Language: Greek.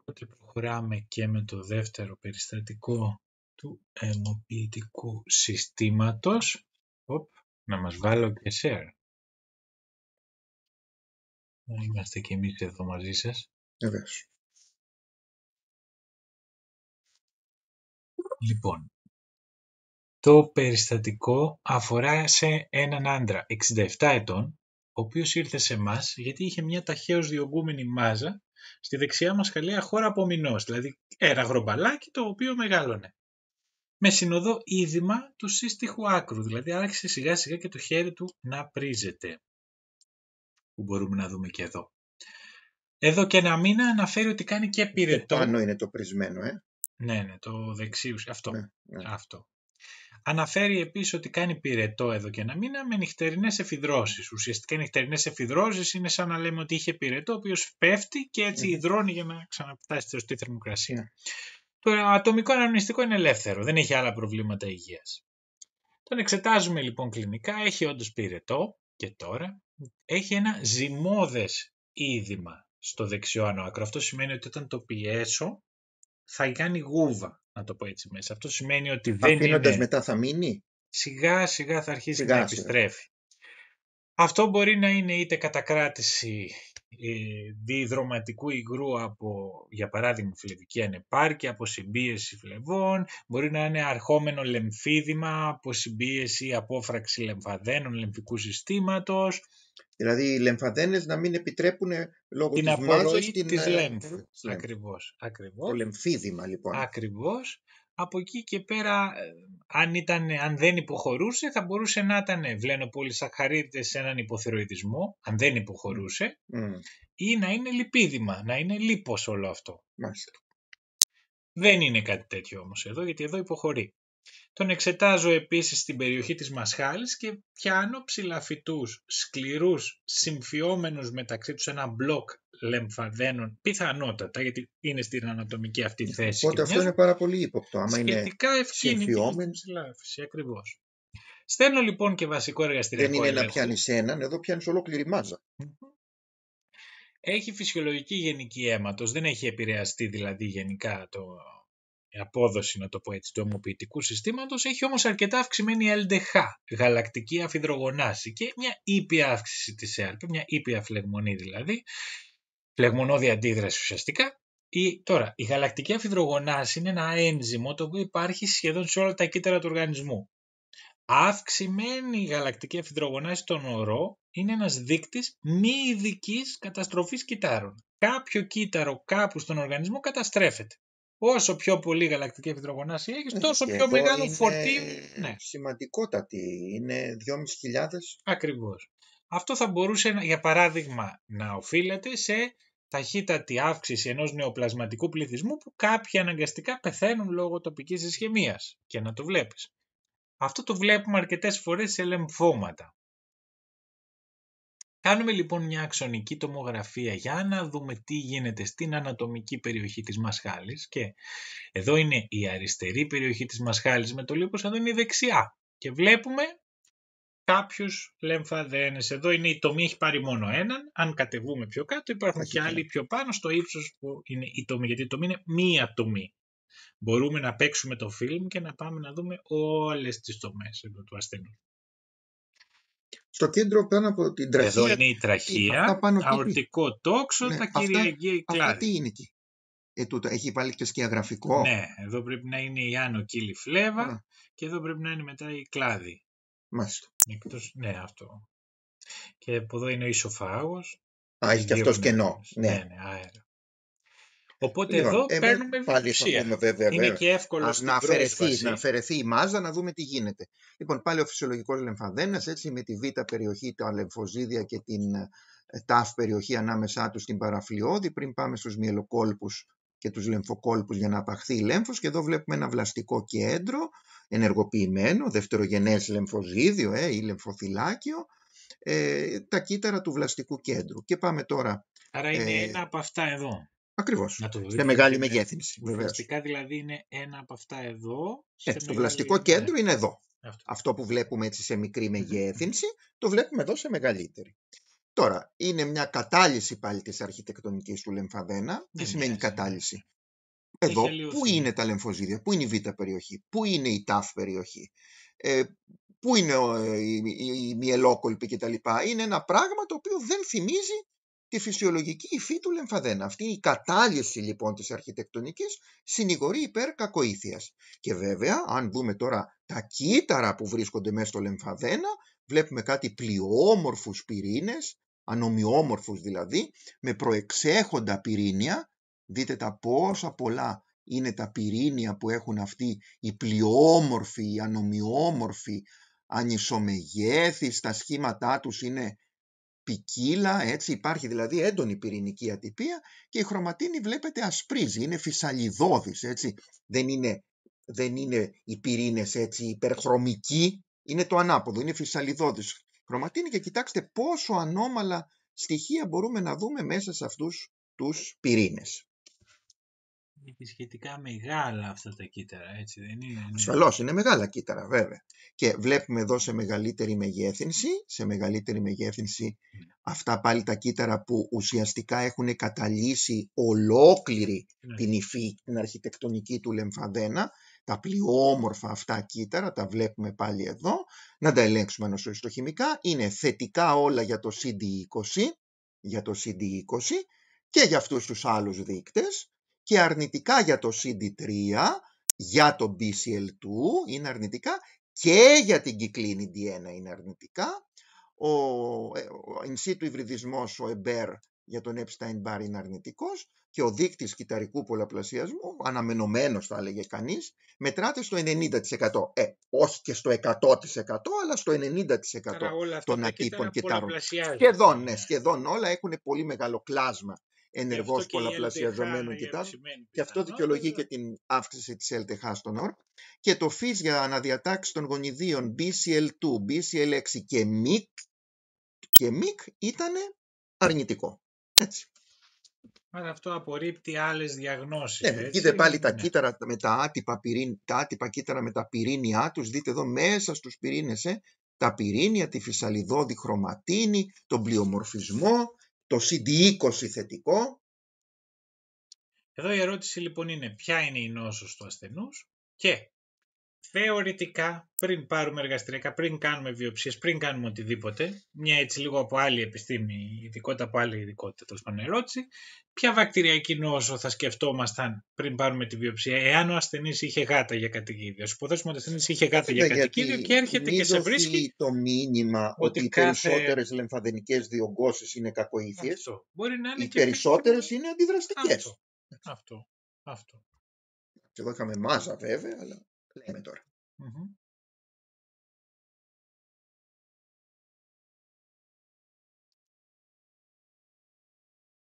Οπότε προχωράμε και με το δεύτερο περιστατικό του ενοποιητικού συστήματος. Οπ, να μας βάλω και share. Να είμαστε και εμείς εδώ μαζί σας. Βεβαίως. Λοιπόν, το περιστατικό αφορά σε έναν άντρα 67 ετών, ο οποίος ήρθε σε μας γιατί είχε μια ταχαίως διωγούμενη μάζα Στη δεξιά μας χαλία χώρα από δηλαδή ένα γρομπαλάκι το οποίο μεγάλωνε. Με συνοδό είδημα του σύστηχου άκρου, δηλαδή άρχισε σιγά σιγά και το χέρι του να πρίζεται. Που μπορούμε να δούμε και εδώ. Εδώ και ένα μήνα αναφέρει ότι κάνει και πυρετό. Πάνω είναι το πρισμένο, ε. Ναι, ναι, το δεξί, αυτό. Ναι, ναι. αυτό. Αναφέρει επίσης ότι κάνει πυρετό εδώ και ένα μήνα με νυχτερινές εφιδρώσεις. Ουσιαστικά οι νυχτερινές εφιδρώσεις είναι σαν να λέμε ότι είχε πυρετό, ο οποίος πέφτει και έτσι ναι. υδρώνει για να ξαναπτάσει στη σωστή θερμοκρασία. Ναι. Το ατομικό αναμνηστικό είναι ελεύθερο, δεν έχει άλλα προβλήματα υγείας. Τον εξετάζουμε λοιπόν κλινικά, έχει όντως πυρετό και τώρα έχει ένα ζυμώδες είδημα στο δεξιό άνω άκρο. Αυτό σημαίνει ότι όταν το πιέσω θα κάνει γούβα να το πω έτσι μέσα. Αυτό σημαίνει ότι δεν Αφήνοντας μετά θα μείνει. Σιγά σιγά θα αρχίσει να επιστρέφει. Αυτό μπορεί να είναι είτε κατακράτηση ε, διδροματικού υγρού από, για παράδειγμα, φλεβική ανεπάρκεια, από συμπίεση φλεβών, μπορεί να είναι αρχόμενο λεμφίδημα από συμπίεση ή απόφραξη λεμφαδένων λεμφικού συστήματος, Δηλαδή οι λεμφαδένες να μην επιτρέπουν ε, λόγω την της μάζας της ε, λέμφ. Ακριβώς, Το λεμφίδημα λοιπόν. Ακριβώς. Από εκεί και πέρα, ε, αν, ήταν, αν δεν υποχωρούσε, θα μπορούσε να ήταν βλένο χαρίτη σε έναν υποθυροειδισμό, αν δεν υποχωρούσε, ή να είναι λιπίδημα, να είναι λίπος όλο αυτό. Μάλιστα. Δεν είναι κάτι τέτοιο όμως εδώ, γιατί εδώ υποχωρεί. Τον εξετάζω επίσης στην περιοχή της Μασχάλης και πιάνω ψηλαφιτούς, σκληρούς, συμφιόμενους μεταξύ τους ένα μπλοκ λεμφαδένων, πιθανότατα, γιατί είναι στην ανατομική αυτή θέση. Οπότε αυτό είναι πάρα πολύ ύποπτο, άμα είναι συμφιόμενοι. Ψηλάφιση, ακριβώς. Στέλνω λοιπόν και βασικό εργαστηριακό Δεν είναι να πιάνεις έναν, εδώ πιάνεις ολόκληρη μάζα. Έχει φυσιολογική γενική αίματος, δεν έχει επηρεαστεί δηλαδή γενικά το απόδοση, να το πω έτσι, του ομοποιητικού συστήματος, έχει όμως αρκετά αυξημένη LDH, γαλακτική αφιδρογονάση και μια ήπια αύξηση της ΕΑΡΠ, μια ήπια φλεγμονή δηλαδή, φλεγμονώδη αντίδραση ουσιαστικά. Η, τώρα, η γαλακτική αφιδρογονάση είναι ένα ένζυμο το οποίο υπάρχει σχεδόν σε όλα τα κύτταρα του οργανισμού. Αυξημένη η γαλακτική αφιδρογονάση στον ορό είναι ένας δείκτης μη ειδικής καταστροφής κυτάρων. Κάποιο κύτταρο κάπου στον οργανισμό καταστρέφεται. Όσο πιο πολύ γαλακτική επιτρογονάση έχεις, ναι, τόσο πιο μεγάλο φορτίο. Ναι. Σημαντικότατη. Είναι 2.500. Ακριβώς. Αυτό θα μπορούσε, για παράδειγμα, να οφείλεται σε ταχύτατη αύξηση ενός νεοπλασματικού πληθυσμού που κάποιοι αναγκαστικά πεθαίνουν λόγω τοπικής ισχυμίας και να το βλέπεις. Αυτό το βλέπουμε αρκετές φορές σε λεμφώματα. Κάνουμε λοιπόν μια αξονική τομογραφία για να δούμε τι γίνεται στην ανατομική περιοχή της μασχάλης και εδώ είναι η αριστερή περιοχή της μασχάλης με το λίπος, εδώ είναι η δεξιά και βλέπουμε κάποιους λεμφαδένες. Εδώ είναι η τομή έχει πάρει μόνο έναν, αν κατεβούμε πιο κάτω υπάρχουν και άλλοι πιο πάνω στο ύψος που είναι η τομή, γιατί η τομή είναι μία τομή. Μπορούμε να παίξουμε το φιλμ και να πάμε να δούμε όλες τις τομές του ασθενού στο κέντρο πάνω από την τραχία. Εδώ είναι η τραχία, αορτικό τόξο, ναι, τα κυριακή η κλάδη. Αυτά τι είναι εκεί. Ε, έχει πάλι και σκιαγραφικό. Ναι, εδώ πρέπει να είναι η άνω κύλη φλέβα και εδώ πρέπει να είναι μετά η κλάδη. Μάλιστα. Εκτός, ναι, αυτό. Και από εδώ είναι ο ισοφάγος. Α, έχει και αυτός κενό. Ναι, ναι, ναι αέρα. Οπότε λοιπόν, εδώ παίρνουμε πάλι βέβαια, Είναι βέβαια. και εύκολο να, αφαιρεθεί, να ε. αφαιρεθεί η μάζα, να δούμε τι γίνεται. Λοιπόν, πάλι ο φυσιολογικός λεμφαδένας έτσι με τη β' περιοχή, τα λεμφοζίδια και την ε, ταφ περιοχή ανάμεσά τους στην παραφλιώδη. Πριν πάμε στους μυελοκόλπους και τους λεμφοκόλπους για να απαχθεί η λέμφος και εδώ βλέπουμε ένα βλαστικό κέντρο ενεργοποιημένο, δευτερογενές λεμφοζίδιο ε, ή λεμφοθυλάκιο ε, τα κύτταρα του βλαστικού κέντρου. Και πάμε τώρα... Άρα είναι ε, ένα από αυτά εδώ. Ακριβώς. Σε μεγάλη ναι. μεγέθυνση. Βλαστικά δηλαδή είναι ένα από αυτά εδώ. Ε, το βλαστικό ναι. κέντρο είναι εδώ. Αυτό. που βλέπουμε έτσι σε μικρή μεγέθυνση, το βλέπουμε εδώ σε μεγαλύτερη. Τώρα, είναι μια κατάλυση πάλι της αρχιτεκτονικής του λεμφαδένα. Τι ναι, σημαίνει κατάλυση. Εδώ, πού είναι τα λεμφοζίδια, πού είναι η β' περιοχή, πού είναι η ταφ περιοχή, ε, πού είναι ε, η, η, η μυελόκολπη κτλ. Είναι ένα πράγμα το οποίο δεν θυμίζει τη φυσιολογική υφή του λεμφαδένα. Αυτή η κατάλυση λοιπόν της αρχιτεκτονικής συνηγορεί υπέρ κακοήθειας. Και βέβαια, αν δούμε τώρα τα κύτταρα που βρίσκονται μέσα στο λεμφαδένα, βλέπουμε κάτι πλειόμορφους πυρήνες, ανομοιόμορφους δηλαδή, με προεξέχοντα πυρήνια. Δείτε τα πόσα πολλά είναι τα πυρήνια που έχουν αυτοί οι πλειόμορφοι, οι ανομοιόμορφοι, ανισομεγέθη, τα σχήματά τους είναι ποικίλα, έτσι υπάρχει δηλαδή έντονη πυρηνική ατυπία και η χρωματίνη βλέπετε ασπρίζει, είναι φυσαλιδώδης, έτσι. Δεν είναι, δεν είναι οι πυρήνες έτσι υπερχρωμικοί, είναι το ανάποδο, είναι φυσαλιδώδης χρωματίνη και κοιτάξτε πόσο ανώμαλα στοιχεία μπορούμε να δούμε μέσα σε αυτούς τους πυρήνες. Είναι σχετικά μεγάλα αυτά τα κύτταρα, έτσι δεν είναι. Ναι. Ασφαλώς, είναι μεγάλα κύτταρα βέβαια. Και βλέπουμε εδώ σε μεγαλύτερη μεγέθυνση, σε μεγαλύτερη μεγέθυνση ναι. αυτά πάλι τα κύτταρα που ουσιαστικά έχουν καταλύσει ολόκληρη ναι. την υφή, την αρχιτεκτονική του λεμφαδένα, τα πλειόμορφα αυτά κύτταρα, τα βλέπουμε πάλι εδώ, να τα ελέγξουμε νοσοϊστοχημικά, είναι θετικά όλα για το CD20, για το CD20 και για αυτούς τους άλλους δείκτες, και αρνητικά για το CD3, για το BCL2 είναι αρνητικά και για την κυκλίνη D1 είναι αρνητικά. Ε, ο, in situ υβριδισμός, ο Εμπέρ για τον Epstein-Barr είναι αρνητικός και ο δείκτης κυταρικού πολλαπλασιασμού, αναμενωμένος θα έλεγε κανείς, μετράται στο 90%. Ε, όχι και στο 100% αλλά στο 90% των ατύπων κυτάρων. Σχεδόν, ναι, ναι. σχεδόν όλα έχουν πολύ μεγάλο κλάσμα ενεργώς πολλαπλασιαζομένων κοιτάζ. Και αυτό δικαιολογεί και την αύξηση της LTH στον ΟΡΠ. Και το φύ για αναδιατάξεις των γονιδίων BCL2, BCL6 και MIC, και MIC ήταν αρνητικό. Έτσι. Άρα αυτό απορρίπτει άλλες διαγνώσεις. Ναι, δείτε πάλι τα ναι. κύτταρα με τα άτυπα, τα άτυπα κύτταρα με τα πυρήνια τους. Δείτε εδώ μέσα στους πυρήνες ε, τα πυρήνια, τη φυσαλιδόδη χρωματίνη, τον πλειομορφισμό, το CD20 θετικό. Εδώ η ερώτηση λοιπόν είναι ποια είναι η νόσος του ασθενούς και θεωρητικά πριν πάρουμε εργαστηριακά, πριν κάνουμε βιοψίες, πριν κάνουμε οτιδήποτε, μια έτσι λίγο από άλλη επιστήμη, ειδικότητα από άλλη ειδικότητα, τέλος πάντων ερώτηση, ποια βακτηριακή νόσο θα σκεφτόμασταν πριν πάρουμε τη βιοψία, εάν ο ασθενής είχε γάτα για κατοικίδιο. Σου υποθέσουμε ότι ο ασθενής είχε γάτα ναι, για κατοικίδιο και έρχεται και σε βρίσκει. το μήνυμα ότι, οι κάθε... περισσότερες λεμφαδενικές διογκώσει είναι κακοήθειες. Μπορεί να είναι οι και... περισσότερες είναι αντιδραστικές. Αυτό. Αυτό. Αυτό. Και εδώ είχαμε μάζα βέβαια, αλλά. el Uh